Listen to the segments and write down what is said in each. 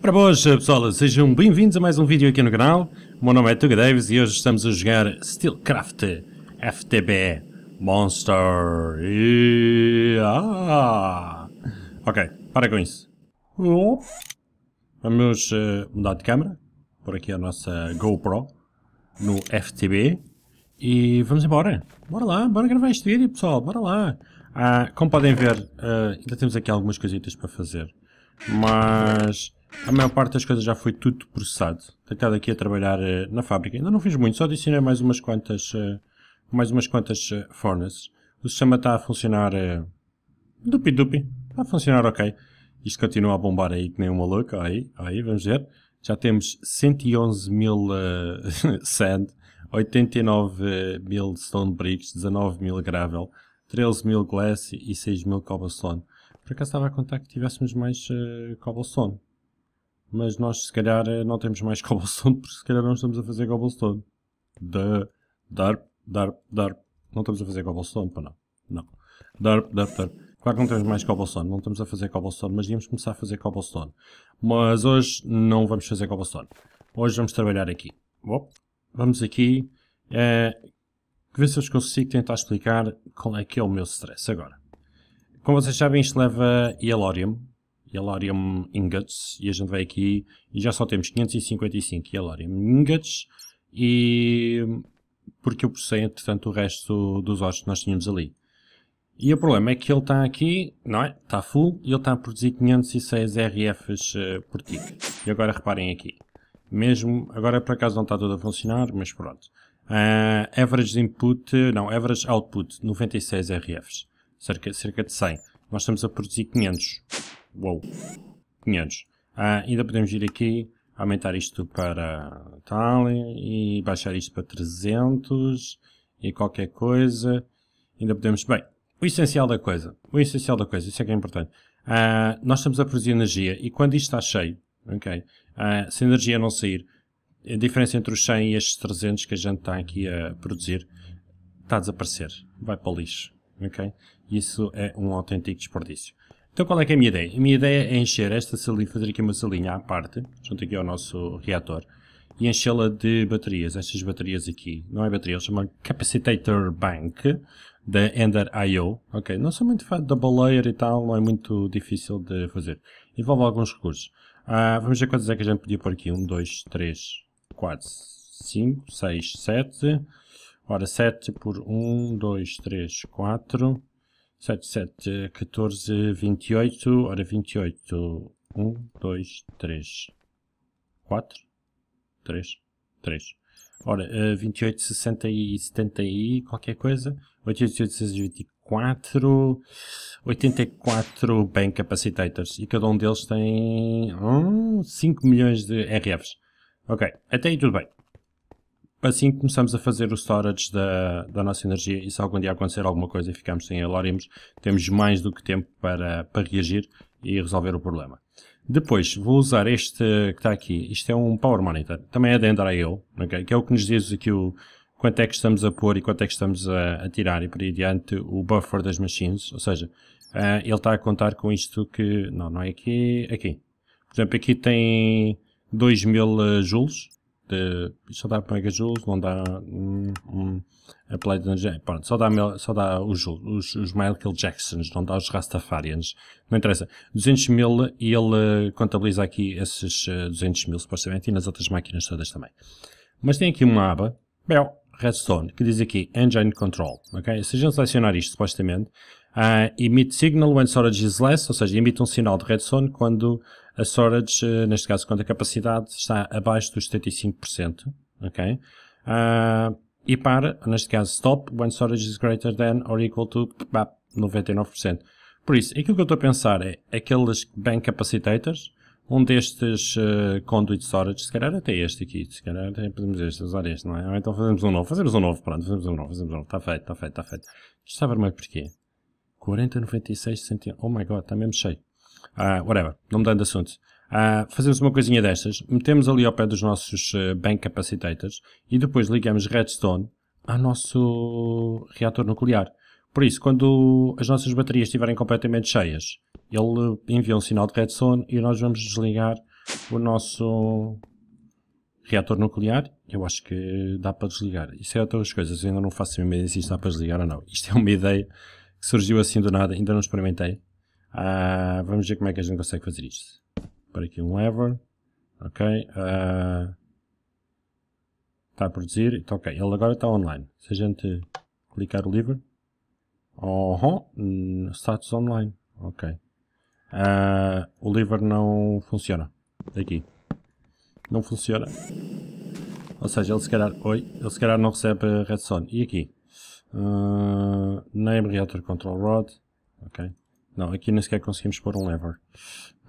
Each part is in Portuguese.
Para boas, eh, pessoal, sejam bem-vindos a mais um vídeo aqui no canal. O meu nome é Tuga Davis e hoje estamos a jogar Steelcraft FTB Monster. E... Ah! Ok, para com isso. Vamos uh, mudar de câmera. Por aqui a nossa GoPro no FTB. E vamos embora. Bora lá, bora gravar este vídeo, pessoal. Bora lá. Ah, como podem ver, uh, ainda temos aqui algumas coisitas para fazer. Mas a maior parte das coisas já foi tudo processado. Tentado aqui a trabalhar uh, na fábrica. Ainda não fiz muito, só adicionei mais umas quantas, uh, mais umas quantas uh, eh, furnaces. O sistema está a funcionar dupi-dupi. Está a funcionar ok. Isto continua a bombar aí que nem uma louca. Aí, aí, vamos ver. Já temos 111 mil sand, 89 mil stone bricks, 19 mil gravel, 13 mil glass e 6 mil cobblestone. Por acaso estava a contar que tivéssemos mais cobblestone mas nós se calhar eh, não temos mais cobblestone, porque se calhar não estamos a fazer cobblestone. Da, darp, darp, darp. Não estamos a fazer cobblestone, para não. Não. Darp, darp, darp. Claro que não temos mais cobblestone, não estamos a fazer cobblestone, mas íamos começar a fazer cobblestone. Mas hoje não vamos fazer cobblestone. Hoje vamos trabalhar aqui. Vamos aqui. É, ver se eu consigo tentar explicar qual é que é o meu stress agora. Como vocês sabem, isto leva Ielorium, Yalarium Ingots e a gente vai aqui e já só temos 555 Yalarium Ingots e porque eu processei entretanto o resto dos ossos que nós tínhamos ali. E o problema é que ele está aqui, não é? Está full e ele está a produzir 506 RFs uh, por tick. E agora reparem aqui. Mesmo, agora por acaso não está tudo a funcionar, mas pronto. Uh, average input, não, average output, 96 RFs. Cerca, cerca de 100. Nós estamos a produzir 500. Uou, 500. Ah, ainda podemos ir aqui, aumentar isto para tal e baixar isto para 300 e qualquer coisa. Ainda podemos... Bem, o essencial da coisa. O essencial da coisa, isso é que é importante. Ah, nós estamos a produzir energia e quando isto está cheio, ok, ah, se a energia não sair, a diferença entre os 100 e estes 300 que a gente está aqui a produzir está a desaparecer, vai para o lixo, ok? Isso é um autêntico desperdício. Então qual é que é a minha ideia? A minha ideia é encher esta salinha, fazer aqui uma salinha à parte, junto aqui ao nosso reator, e enchê-la de baterias, estas baterias aqui. Não é bateria, eles chama Capacitator Bank, da Ender I.O. Ok, não sou muito fã de double layer e tal, não é muito difícil de fazer. Envolve alguns recursos. Ah, vamos ver quantas é que a gente podia pôr aqui. 1, 2, 3, 4, 5, 6, 7. Ora, 7 por 1, 2, 3, 4, 7 7 14 28, ora 28, 1, 2, 3, 4, 3, 3. Ora, 28, eh, 60 e 70 e qualquer coisa, 88, 624, 84 Bank Capacitators e cada um deles tem hum, 5 milhões de RFs. Ok, até aí tudo bem assim que começamos a fazer o storage da, da nossa energia, e se algum dia acontecer alguma coisa e ficarmos sem alórimos, temos mais do que tempo para, para reagir e resolver o problema. Depois, vou usar este que está aqui. Isto é um Power Monitor. Também é da Ender.io, okay? que é o que nos diz aqui o, quanto é que estamos a pôr e quanto é que estamos a, a tirar e por aí adiante o buffer das machines. Ou seja, uh, ele está a contar com isto que... Não, não é aqui. Aqui. Por exemplo, aqui tem 2000 joules de, só dá megajoules, joules, não dá hum, hum é, pronto, só dá, só dá os, os, os Michael Jacksons, não dá os Rastafarians, não interessa. 200 mil e ele contabiliza aqui esses 200 eh, mil supostamente e nas outras máquinas todas também. Mas tem aqui uma aba, Bell redstone, que diz aqui engine control, ok? Se a gente selecionar isto supostamente, uh, emite signal when storage is less, ou seja, emite um sinal de redstone quando a storage, eh, neste caso, quando a capacidade, está abaixo dos 75%, ok? Uh, e para, neste caso, stop when storage is greater than or equal to 99%. Por isso, aquilo que eu estou a pensar é aqueles bank capacitators, um destes uh, conduit storage, se calhar até este aqui, se calhar até podemos este, usar este, não é? Ou então fazemos um novo, fazemos um novo, pronto, fazemos um novo, fazemos um novo, está feito, está feito, está feito. Isto está vermelho porquê? 40, 96, 100, oh my god, está mesmo cheio uh, whatever, não mudando de assunto. Uh, fazemos uma coisinha destas, metemos ali ao pé dos nossos uh, bank capacitators e depois ligamos redstone ao nosso reator nuclear. Por isso, quando as nossas baterias estiverem completamente cheias, ele envia um sinal de redstone e nós vamos desligar o nosso reator nuclear. Eu acho que dá para desligar. Isso é outras coisas, eu ainda não faço a mesma ideia se isto dá para desligar ou não. Isto é uma ideia que surgiu assim do nada, ainda não experimentei. Uh, vamos ver como é que a gente consegue fazer isto. para aqui um lever. Ok. Uh, ah, está a produzir. Então, ok, ele agora está online. Se a gente clicar o lever. Oh, status online. Ok. Uh, o lever não funciona. Aqui. Não funciona. Ou seja, ele se calhar, oi, ele se calhar não recebe redstone. E aqui? Uh, name Reactor Control Rod. Ok. Não, aqui nem sequer conseguimos pôr um lever.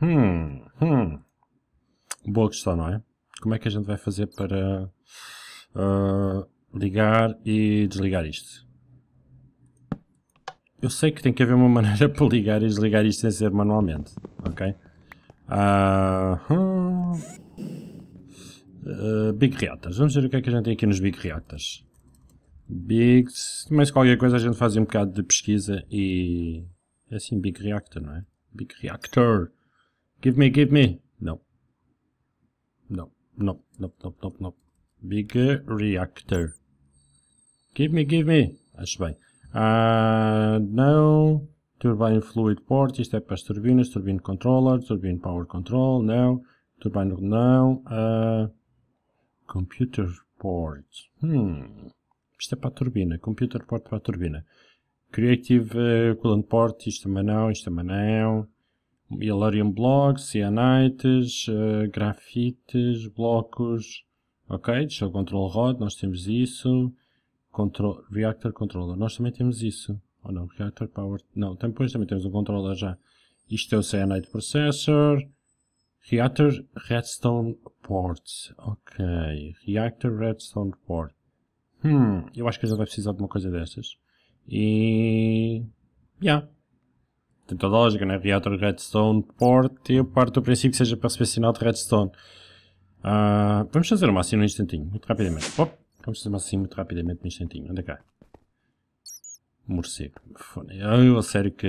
Hum, hum. Boa questão, não é? Como é que a gente vai fazer para uh, ligar e desligar isto? Eu sei que tem que haver uma maneira para ligar e desligar isto sem ser manualmente, ok? Uh, hum. uh, big Reactors. Vamos ver o que é que a gente tem aqui nos Big Reactors. Bigs. Mas qualquer coisa a gente faz um bocado de pesquisa e i in big reactor no? Big reactor. Give me, give me. No. No, no, no, no, no, no. Big reactor. Give me, give me. That's fine. And now, turbine fluid port, step past turbines, turbine controller, turbine power control. Now, turbine now. Uh, computer port. Hmm. Step past turbine. computer port past turbine. Creative eh, Coolant Port, isto também não, isto também não. Ilarium Blocks, Cianites, uh, Grafites, Blocos. Ok, o Control Rod, nós temos isso. Control, reactor Controller, nós também temos isso. Ou oh, não, Reactor Power. Não, depois também temos um controller já. Isto é o Cyanite Processor. Reactor Redstone Port. Ok. Reactor Redstone Port. Hum, eu acho que a já vai precisar de uma coisa dessas e. Yeah. Tenta lógica, né? Reator Redstone Port. Eu parto do princípio que seja para receber sinal de Redstone. Uh, vamos fazer uma assim num instantinho, muito rapidamente. Op, vamos fazer uma assim muito rapidamente num instantinho. Anda cá. Morcego. Eu a sério que.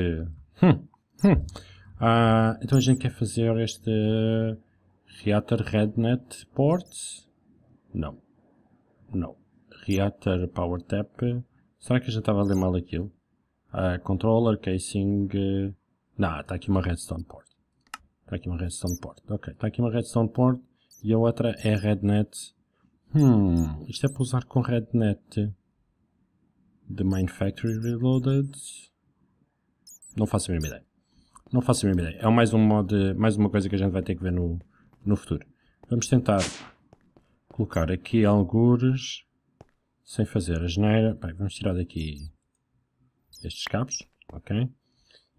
Hum, hum. Uh, então a gente quer fazer este Reator Rednet Port. Não. Não. Reator Power Tap. Será que a já estava a ler mal aquilo? Uh, controller, casing... Uh... Eh, Não, está aqui uma redstone port. Está aqui uma redstone port. Ok, está aqui uma redstone port e a outra é rednet. Hum, isto é para usar com rednet. The Mine Factory Reloaded. Não faço a mínima ideia. Não faço a mínima ideia. É mais, um mod, mais uma coisa que a gente vai ter que ver no, no futuro. Vamos tentar colocar aqui algures sem fazer a geneira. Bem, vamos tirar daqui estes cabos, ok?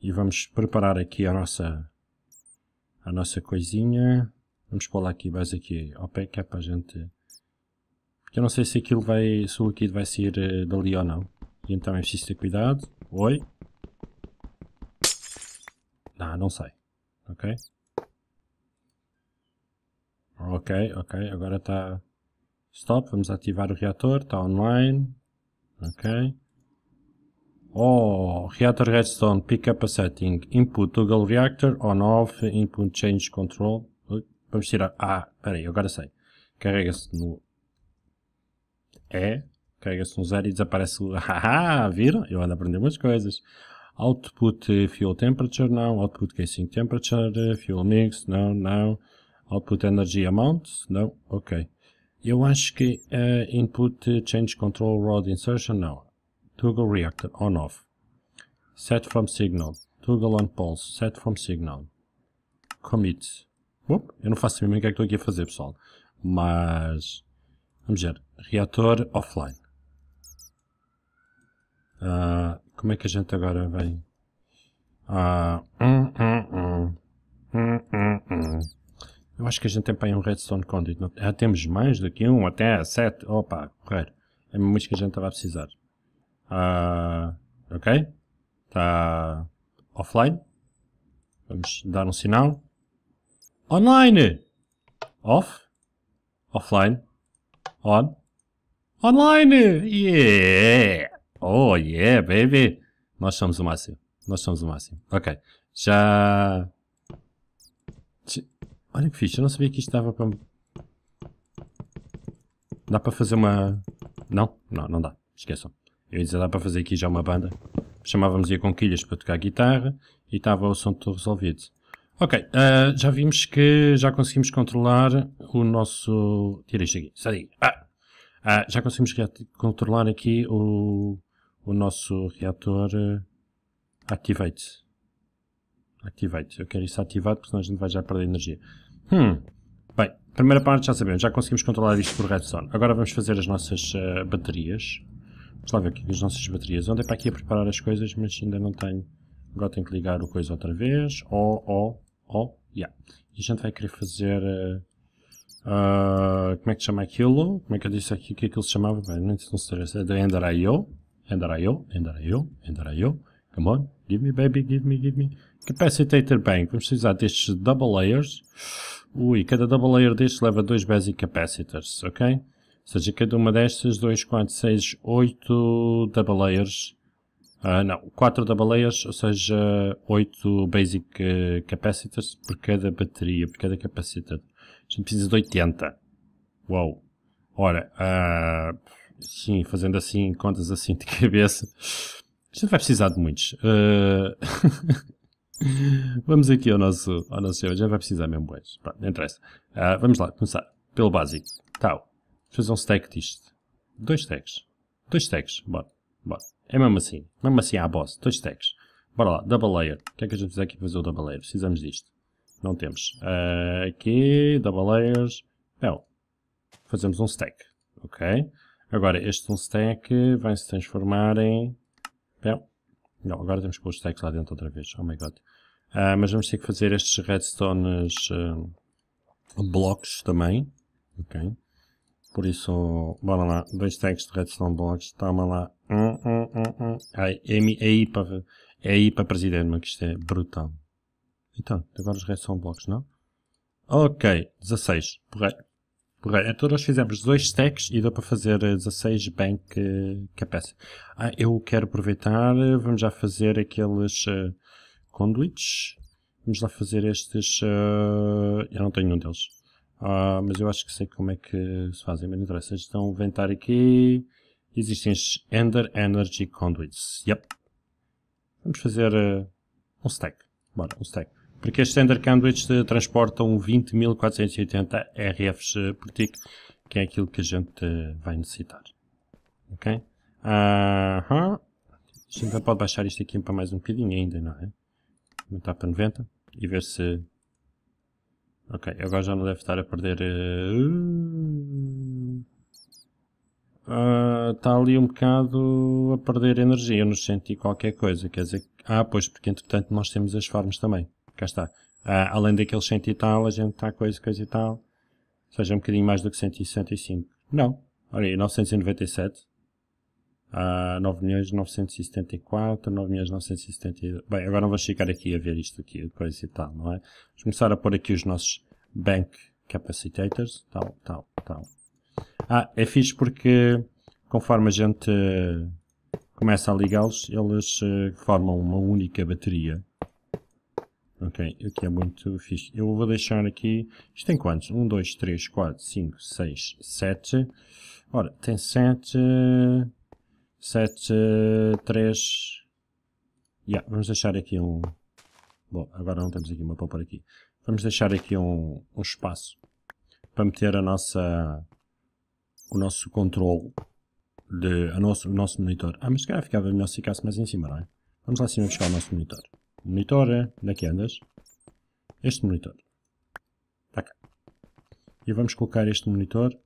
E vamos preparar aqui a nossa, a nossa coisinha. Vamos pôr lá aqui mais aqui ao pé, que é para a gente... Porque eu não sei se aquilo vai, se o líquido vai sair eh, dali ou não. E então é preciso ter cuidado. Oi? Não, não sei. Ok? Ok, ok, agora está Stop, vamos ativar o reator, está online. Ok. Oh, reator redstone, pick up a setting. Input toggle reactor, on off, input change control. vamos tirar. Ah, peraí, agora sei. Carrega-se no E, carrega-se no zero e desaparece o. Haha, viram? Eu ando a aprender umas coisas. Output fuel temperature, não. Output casing temperature, fuel mix, não, não. Output energy amount, não. Ok. Eu acho que uh, input change control rod insertion não. Toggle reactor on off. Set from signal. Toggle on pulse. Set from signal. Commit. eu não faço mesmo o que é que estou aqui a fazer, pessoal. Mas. Vamos ver. Reator offline. Uh, como é que a gente agora vem? Uh, eu acho que a gente tem para aí um Redstone Conduit. Não? temos mais do que um, até sete. Opa, correr. É muito que a gente estava a precisar. Ah, ok. Está offline. Vamos dar um sinal. Online! Off. Offline. On. Online! Yeah! Oh yeah, baby! Nós somos o máximo. Nós somos o máximo. Ok. Já Olha que fixe, eu não sabia que isto dava para... Dá para fazer uma... Não? Não, não dá. Esqueçam. Eu ia dizer, dá para fazer aqui já uma banda. Chamávamos-lhe conquilhas para tocar guitarra e estava o assunto resolvido. Ok, uh, já vimos que já conseguimos controlar o nosso... Tira isto aqui, sai ah! ah! já conseguimos controlar aqui o, o nosso reator uh, Activate. Activate. Eu quero isso ativado porque senão a gente vai já perder energia. Hum. Bem, primeira parte já sabemos, já conseguimos controlar isto por redstone. Agora vamos fazer as nossas uh, baterias. Vamos lá ver aqui as nossas baterias. Onde é para aqui a preparar as coisas, mas ainda não tenho. Agora tenho que ligar o coisa outra vez. Oh, oh, oh, yeah. E a gente vai querer fazer... Uh, Uh, como é que chama aquilo? Como é que eu disse aqui o que aquilo se chamava? Bem, não sei se é da Ender.io. Ender.io, Ender.io, Ender.io. Come on, give me baby, give me, give me. Capacitator Bank. Vamos precisar destes double layers. Ui, cada double layer destes leva dois basic capacitors, ok? Ou seja, cada uma destas, 2, 4, 6, 8 double layers. Ah, não, 4 double layers, ou seja, 8 basic eh, capacitors por cada bateria, por cada capacitor. A gente precisa de 80. Uau! Ora, ah, sim, fazendo assim, contas assim de cabeça, a gente vai precisar de muitos. Uh... Vamos aqui ao nosso, ao nosso sistema. Já vai precisar mesmo boés. Pronto, não interessa. Uh, vamos lá, começar. Pelo básico. Tal. fazer um stack disto. Dois stacks. Dois stacks. Bora. Bora. É mesmo assim. Mesmo assim à boss. Dois stacks. Bora lá. Double layer. O que é que a gente precisa aqui fazer o double layer? Precisamos disto. Não temos. Uh, aqui. Double layers. Não. Fazemos um stack. Ok. Agora este um stack vai se transformar em... Não. Não, agora temos que pôr os stacks lá dentro outra vez. Oh my god. Uh, mas vamos ter que fazer estes Redstone uh, ah, blocos também. Ok. Por isso, bora lá. Dois tags de redstone blocks. Toma lá. Hum, hum, hum, hum. Ai, é, é aí para é aí para presidente, mas que isto é brutal. Então, agora os Redstone blocks, blocos, não? Ok, 16. Porrei. Porrei. Então nós fizemos dois stacks e deu para fazer 16 eh, bank uh, capacities. Ah, eu quero aproveitar, eh, vamos já fazer aqueles... Uh, conduits. Vamos lá fazer estes... Uh, eu não tenho nenhum deles. Uh, mas eu acho que sei como é que se fazem, mas não interessa. Então, ventar aqui. Existem estes Ender Energy Conduits. Yep. Vamos fazer uh, um stack. Bora, um stack. Porque estes Ender Conduits eh, transportam 20.480 RFs por tick, que é aquilo que a gente vai necessitar. Ok? Aham. Uh -huh. A gente pode baixar isto aqui para mais um bocadinho ainda, não é? aumentar para 90 e ver se... Ok, agora já não deve estar a perder... Uh, eh, está ah, ali um bocado a perder energia eu não senti qualquer coisa, quer dizer... Ah, pois, porque entretanto nós temos as formas também. Cá está. Uh, além daqueles 100 e tal, a gente está coisa, coisa e tal. Ou seja, um bocadinho mais do que 165. Não. Olha aí, 997. Uh, ah, 9 milhões 974, 9 milhões 972. Bem, agora não vou chegar aqui a ver isto aqui, coisa e tal, não é? Vamos começar a pôr aqui os nossos bank capacitators, tal, tal, tal. Ah, é fixe porque conforme a gente eh, começa a ligá-los, eles eh, formam uma única bateria. Ok, aqui é muito fixe. Eu vou deixar aqui, isto tem quantos? 1, 2, 3, 4, 5, 6, 7. Ora, tem 7... 7, 3. Yeah, vamos deixar aqui um. Bom, agora não temos aqui uma para pôr aqui. Vamos deixar aqui um, um espaço para meter a nossa, o nosso controle, de, a nosso, o nosso monitor. Ah, mas se calhar ficava melhor se ficasse mais em cima, não é? Vamos lá em cima buscar o nosso monitor. Monitor, eh, onde é que andas? Este monitor. Está cá. E vamos colocar este monitor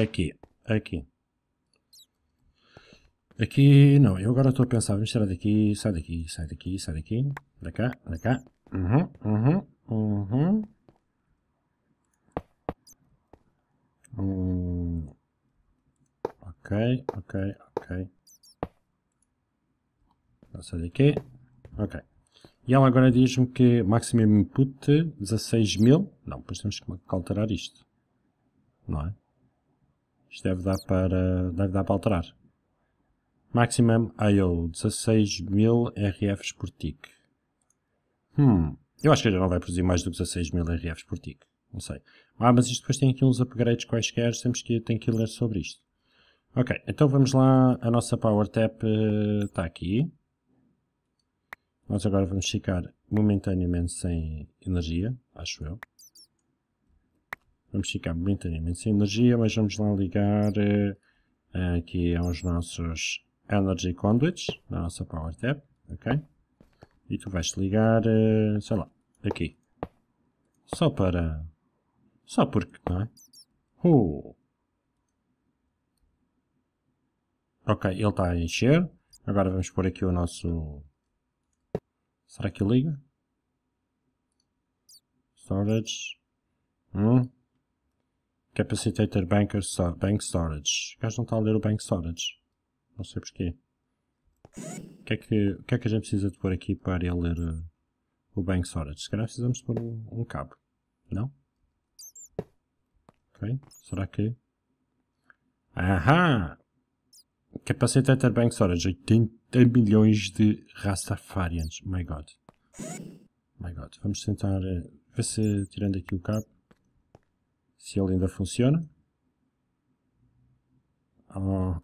aqui. Aqui. Aqui, é não, eu agora estou a pensar, vamos tirar daqui, sai daqui, sai daqui, sai daqui, Da cá, da cá, uhum, uhum, uhum. Hum. Ok, ok, ok. Sai daqui, ok. E ela agora diz-me que maximum input 16.000, não, depois temos que alterar isto, não é? Isto deve dar para, deve dar para alterar. Maximum IO, 16.000 RFs por tick. Hum, eu acho que já não vai produzir mais do que 16.000 RFs por tick. Não sei. Ah, mas isto depois tem aqui uns upgrades quaisquer, temos que, tem que ler sobre isto. Ok, então vamos lá, a nossa PowerTap está eh, uh, aqui. Nós agora vamos ficar momentaneamente sem energia, acho eu. Vamos ficar momentaneamente sem energia, mas vamos lá ligar uh, aqui aos nossos Energy Conduits, na nossa Power Tab, ok? E tu vais ligar, eh, sei lá, aqui. Só para... Só porque, não é? Uh. Ok, ele está a encher. Agora vamos pôr aqui o nosso... Será que liga? Storage. Hum. Capacitator Banker, Bank Storage. O gajo não está a ler o Bank Storage. Não sei porquê. O que, é que, o que é que a gente precisa de pôr aqui para ele ler uh, o bank storage? Se calhar precisamos pôr um, um cabo, não? Ok, será que... Ahá! Capacitator bank storage, 80 milhões de Rastafarians, my god. My god, vamos tentar eh, ver se tirando aqui o cabo, se ele ainda funciona.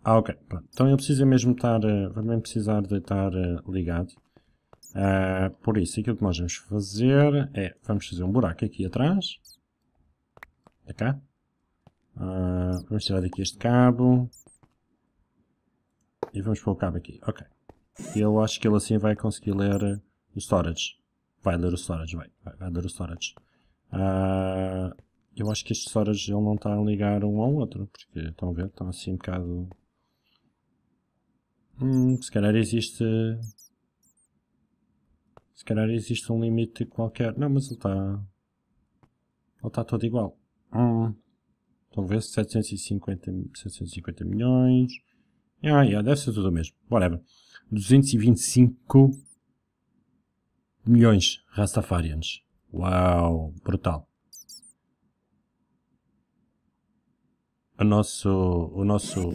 Ah, ok. Pronto. Então eu preciso é mesmo estar. Eh, vou mesmo precisar de estar eh, ligado. Uh, por isso, aquilo que nós vamos fazer é, vamos fazer um buraco aqui atrás. Para cá. Uh, vamos tirar daqui este cabo. E vamos pôr o cabo aqui. Ok. Eu acho que ele assim vai conseguir ler eh, o storage. Vai ler o storage, vai. Vai, vai ler o storage. Uh, eu acho que estes horas ele não está a ligar um ao outro, porque estão a ver, estão assim um bocado... Hum, se calhar existe... Se calhar existe um limite qualquer. Não, mas ele está... Ele está todo igual. Hum. Estão a ver? 750, 750 milhões... Ah, yeah, deve ser tudo o mesmo. Whatever. 225 milhões Rastafarians. Uau, brutal. o nosso, o nosso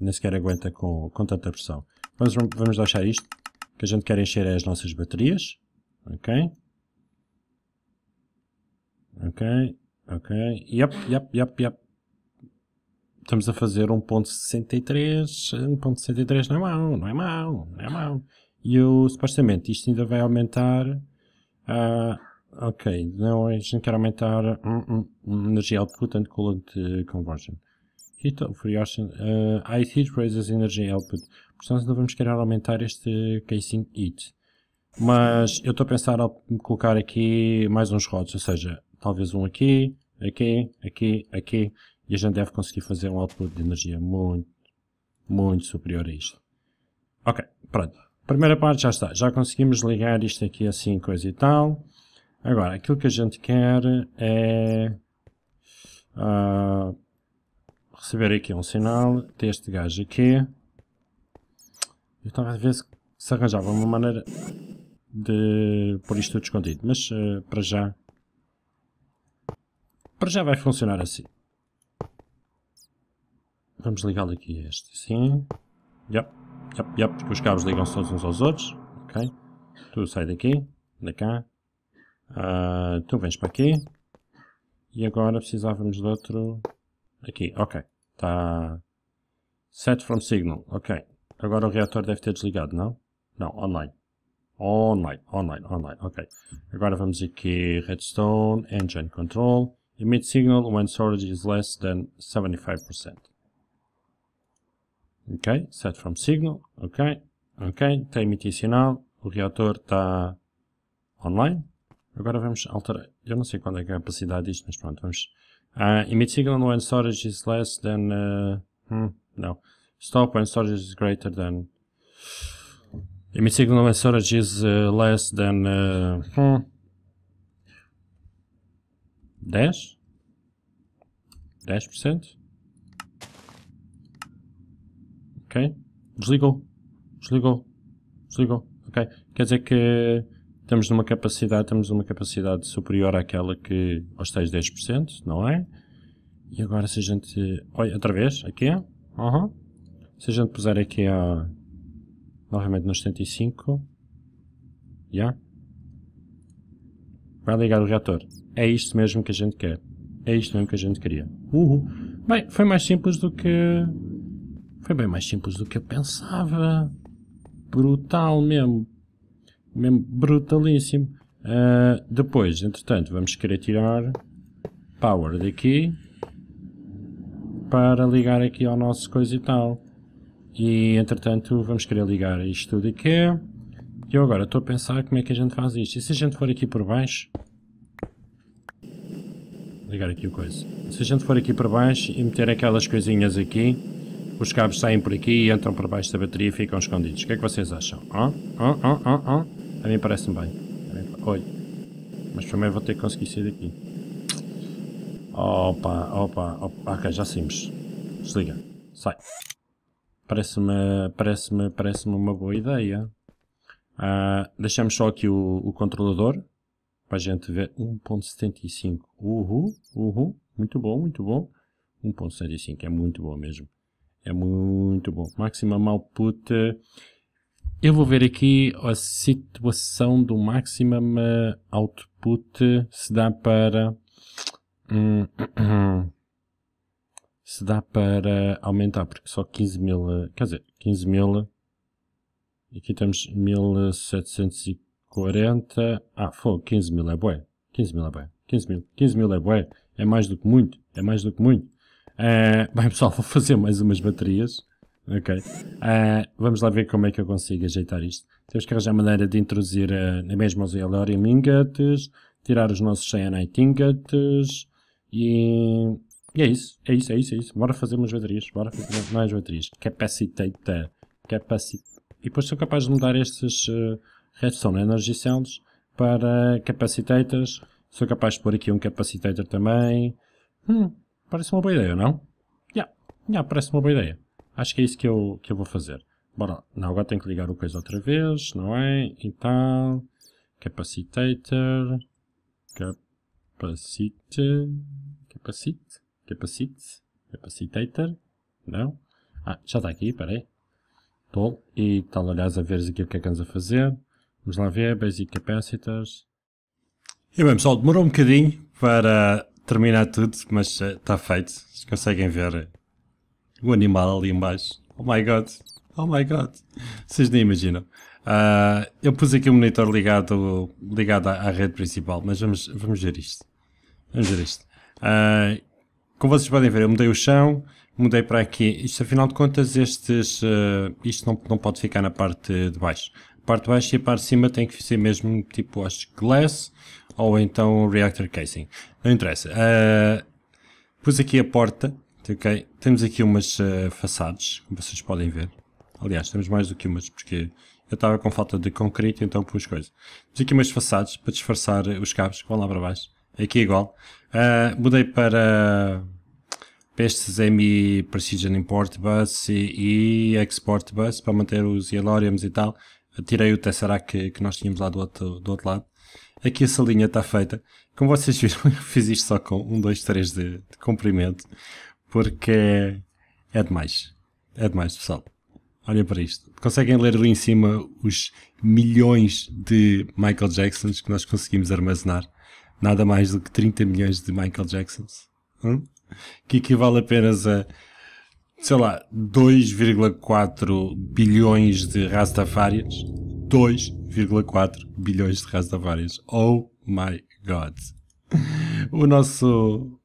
nem sequer aguenta com, com tanta pressão. Vamos, vamos deixar isto, que a gente quer encher as nossas baterias, ok? Ok, ok, yep, yep, yep, yep. Estamos a fazer 1.63, 1.63 não é mau, não é mau, não é mau. E o supostamente, isto ainda vai aumentar, uh, ok, não, a gente quer aumentar uh, energia output and coolant eh, conversion heat of reaction, uh, eh, ice heat raises energy output. Portanto, não vamos querer aumentar este casing heat. Mas eu estou a pensar em colocar aqui mais uns rods, ou seja, talvez um aqui, aqui, aqui, aqui, e a gente deve conseguir fazer um output de energia muito, muito superior a isto. Ok, pronto. Primeira parte já está, já conseguimos ligar isto aqui assim, coisa e tal. Agora, aquilo que a gente quer é... Uh, receber aqui um sinal deste gajo aqui. Eu estava a ver se, se arranjava uma maneira de pôr isto tudo escondido, mas uh, para já... Para já vai funcionar assim. Vamos ligá-lo aqui a este, sim. Yep, yep, yep, porque os cabos ligam-se todos uns aos outros. Ok. Tu sai daqui, da cá. Uh, tu vens para aqui. E agora precisávamos de outro... Aqui, ok. Está set from signal. Ok. Agora o reator deve ter desligado, não? Não, online. Online, online, online. Ok. Agora vamos aqui redstone, engine control. Emit signal when storage is less than 75%. Ok. Set from signal. Ok. Ok. Está emitindo sinal. O reator está online. Agora vamos alterar. Eu não sei qual é, é a capacidade disto, mas pronto, vamos Uh, emit signal when storage is less than... Uh, hmm, no. Stop when storage is greater than... Emit signal when storage is uh, less than... Uh, hmm. Dash? Dash percent? Ok. Desligou. Desligou. Desligou. Ok. Quer dizer que uh, estamos numa capacidade, temos uma capacidade superior àquela que aos tais 10%, não é? E agora se a gente, olha, outra vez, aqui, uhum. se a gente puser aqui a, novamente nos 75, já, yeah. vai ligar o reator. É isto mesmo que a gente quer. É isto mesmo que a gente queria. Uhul. Bem, foi mais simples do que... Foi bem mais simples do que eu pensava. Brutal mesmo mesmo brutalíssimo. Uh, depois, entretanto, vamos querer tirar power daqui para ligar aqui ao nosso coisa e tal. E entretanto vamos querer ligar isto tudo aqui. E eu agora estou a pensar como é que a gente faz isto. E se a gente for aqui por baixo? Ligar aqui o coisa. Se a gente for aqui por baixo e meter aquelas coisinhas aqui, os cabos saem por aqui e entram por baixo da bateria e ficam escondidos. O que é que vocês acham? Oh, oh, oh, oh, oh. A mim parece-me bem. Também... Olha, mas primeiro vou ter que conseguir sair daqui. Opa, opa, opa. Ok, já saímos. Desliga. Sai. Parece-me parece -me, parece -me uma boa ideia. Uh, deixamos só aqui o, o controlador para a gente ver 1.75 uhul, uhul, muito bom, muito bom 1.75 é muito bom mesmo é muito bom, maximum output eu vou ver aqui a situação do maximum eh, output se dá para hum, se dá para aumentar, porque só 15 mil, eh, quer dizer, 15 mil aqui temos 1740 ah, foi 15 mil é bué 15 mil é bué, 15 mil, 15 mil é bué é mais do que muito, é mais do que muito eh, bem pessoal, vou fazer mais umas baterias Ok. Uh, vamos lá ver como é que eu consigo ajeitar isto. Temos que arranjar maneira de introduzir uh, na mesma os Eulorium ingots, tirar os nossos Cyanite ingots e... e... é isso, é isso, é isso, é isso. Bora fazer umas baterias, bora fazer mais baterias. Capacitator, capacit... E depois sou capaz de mudar estes uh, ah, redstone é? energy cells para capacitators. Sou capaz de pôr aqui um capacitator também. Hum, parece uma boa ideia, não? Já, yeah, yeah, parece uma boa ideia. Acho que é isso que eu, que eu vou fazer. Bora lá. Não, agora tenho que ligar o coisa outra vez, não é? Então, capacitator, capacite, capacite, capacite, capacitator, não? Ah, já está aqui, peraí. Estou, e tal, aliás, a veres aqui o que é que andas a fazer. Vamos lá ver, basic capacitors. E bem pessoal, demorou um bocadinho para terminar tudo, mas eh, está feito. Se conseguem ver eh, o animal ali embaixo. Oh my god, oh my god, vocês nem imaginam. Uh, eu pus aqui o um monitor ligado, ligado à, à, rede principal, mas vamos, vamos ver isto. Vamos ver isto. Uh, como vocês podem ver, eu mudei o chão, mudei para aqui. Isto, afinal de contas, estes, uh, isto não, não pode ficar na parte de baixo. A parte de baixo e a parte de cima tem que ser mesmo tipo, acho, glass ou então reactor casing. Não interessa. Uh, pus aqui a porta Ok, temos aqui umas uh, façades, como vocês podem ver. Aliás, temos mais do que umas, porque eu estava com falta de concreto, então pus coisas Temos aqui umas façades para disfarçar os cabos que vão lá para baixo. É aqui igual. Uh, mudei para, para estes MI Precision Import Bus e, e, Export Bus para manter os eloriums e tal. Tirei o Tesseract que, que nós tínhamos lá do outro, do outro lado aqui essa linha está feita. Como vocês viram, eu fiz isto só com 1, 2, 3 de comprimento, porque é, é demais. É demais, pessoal. Olhem para isto. Conseguem ler ali em cima os milhões de Michael Jacksons que nós conseguimos armazenar? Nada mais do que 30 milhões de Michael Jacksons. Hum? Que equivale apenas a, sei lá, 2,4 bilhões de Rastafárias. 2,4 bilhões de Rastafárias. Oh my god. O nosso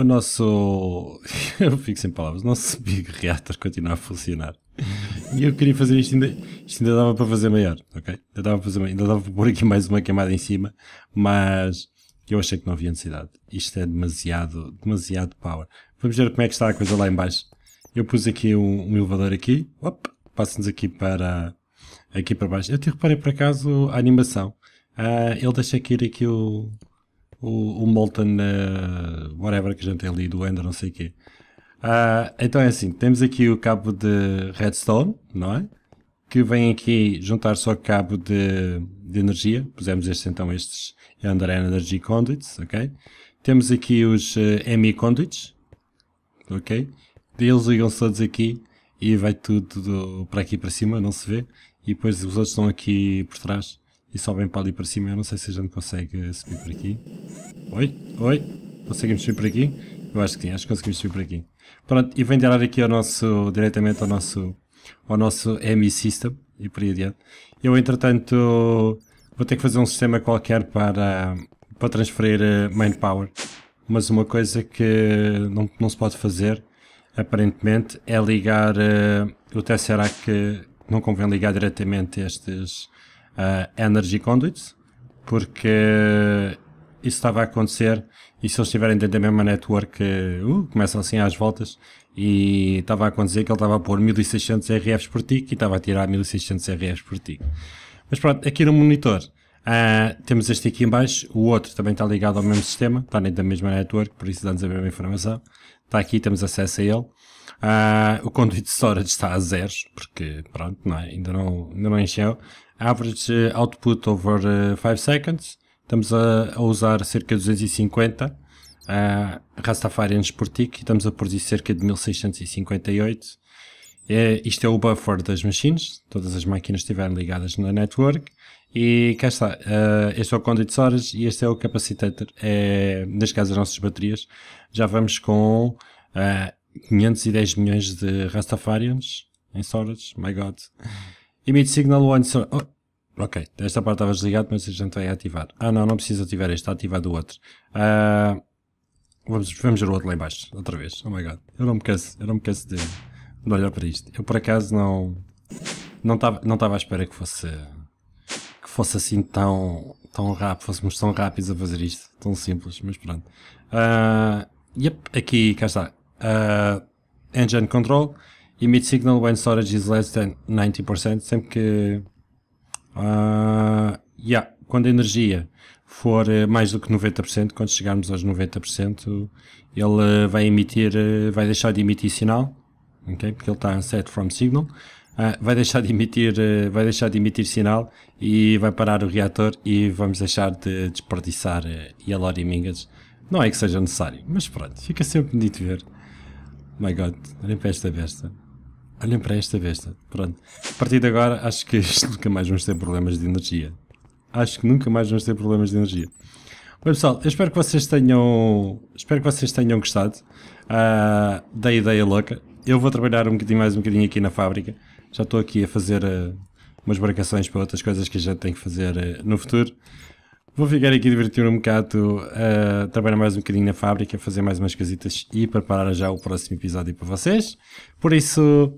o nosso. Eu fico sem palavras. O nosso big reactor continua a funcionar. E eu queria fazer isto ainda. Isto ainda dava para fazer maior, ok? Ainda dava para, fazer, ainda dava para pôr aqui mais uma queimada em cima, mas eu achei que não havia necessidade. Isto é demasiado, demasiado power. Vamos ver como é que está a coisa lá embaixo Eu pus aqui um, um elevador aqui. Passa-nos aqui para, aqui para baixo. Eu te reparei por acaso a animação. Uh, ele deixa cair aqui o, o, o Molten uh, whatever que a gente tem ali do Ender, não sei o quê. Uh, então é assim, temos aqui o cabo de redstone, não é? Que vem aqui juntar-se ao cabo de, de energia. Pusemos estes então, estes Ender Energy Conduits, ok? Temos aqui os uh, eh, ME Conduits, ok? Eles ligam-se todos aqui e vai tudo para aqui para cima, não se vê. E depois os outros estão aqui por trás e sobem para ali para cima. Eu não sei se a gente consegue subir por aqui. Oi? Oi? Conseguimos subir por aqui? Eu acho que sim, acho que conseguimos subir por aqui. Pronto, e vem dar aqui ao nosso, diretamente ao nosso, ao nosso ME System e por aí adiante. Eu, entretanto, vou ter que fazer um sistema qualquer para, para transferir eh, manpower. Mas uma coisa que não, não se pode fazer, aparentemente, é ligar uh, o Tesseract. Não convém ligar diretamente estes, uh, Energy Conduits, porque isso estava a acontecer e se eles estiverem dentro da mesma network, eh, uh, começam assim às voltas e estava a acontecer que ele estava a pôr 1600 RFs por tick e estava a tirar 1600 RFs por tick. Mas pronto, aqui no monitor uh, temos este aqui em baixo, o outro também está ligado ao mesmo sistema, está dentro da mesma network, por isso dá-nos a mesma informação. Está aqui, temos acesso a ele. Uh, o conduit de storage está a zeros, porque pronto, não é? ainda, não, ainda não encheu average eh, output over 5 eh, seconds, estamos a, a, usar cerca de 250 uh, eh, Rastafarians por tick estamos a produzir cerca de 1658. É, isto é o buffer das machines, todas as máquinas estiverem ligadas na network. E cá está, uh, este é o condensores e este é o capacitator, é, neste caso as nossas baterias. Já vamos com uh, 510 milhões de Rastafarians em storage, my god emit signal one Oh, ok, esta parte estava desligada, mas a gente vai ativar. Ah não, não precisa ativar este, está ativado o outro. Uh, vamos, vamos ver o outro lá embaixo, outra vez. Oh my god, eu não me canso, eu não me canso de, de olhar para isto. Eu por acaso não não estava não estava à espera que fosse que fosse assim tão tão rápido, fôssemos tão rápidos a fazer isto, tão simples, mas pronto. Uh, yep, aqui, cá está. Uh, engine Control emit signal when storage is less than 90%, sempre que uh, yeah, quando a energia for eh, mais do que 90%, quando chegarmos aos 90%, ele vai emitir, eh, vai deixar de emitir sinal, okay? porque ele está set from signal, uh, vai deixar de emitir, eh, vai deixar de emitir sinal e vai parar o reator e vamos deixar de desperdiçar uh, yellow e mingas. Não é que seja necessário, mas pronto, fica sempre bonito ver. My god, nem para esta besta. Olhem para esta besta. Pronto. A partir de agora, acho que nunca mais vamos ter problemas de energia. Acho que nunca mais vamos ter problemas de energia. Bem, pessoal, eu espero que vocês tenham, espero que vocês tenham gostado uh, da ideia louca. Eu vou trabalhar um bocadinho mais um bocadinho aqui na fábrica. Já estou aqui a fazer uh, umas marcações para outras coisas que a gente tem que fazer uh, no futuro. Vou ficar aqui divertir um bocado, uh, trabalhar mais um bocadinho na fábrica, fazer mais umas casitas e preparar já o próximo episódio para vocês. Por isso,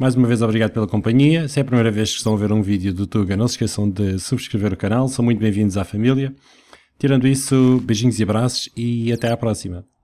mais uma vez, obrigado pela companhia. Se é a primeira vez que estão a ver um vídeo do Tuga, não se esqueçam de subscrever o canal. São muito bem-vindos à família. Tirando isso, beijinhos e abraços e até à próxima.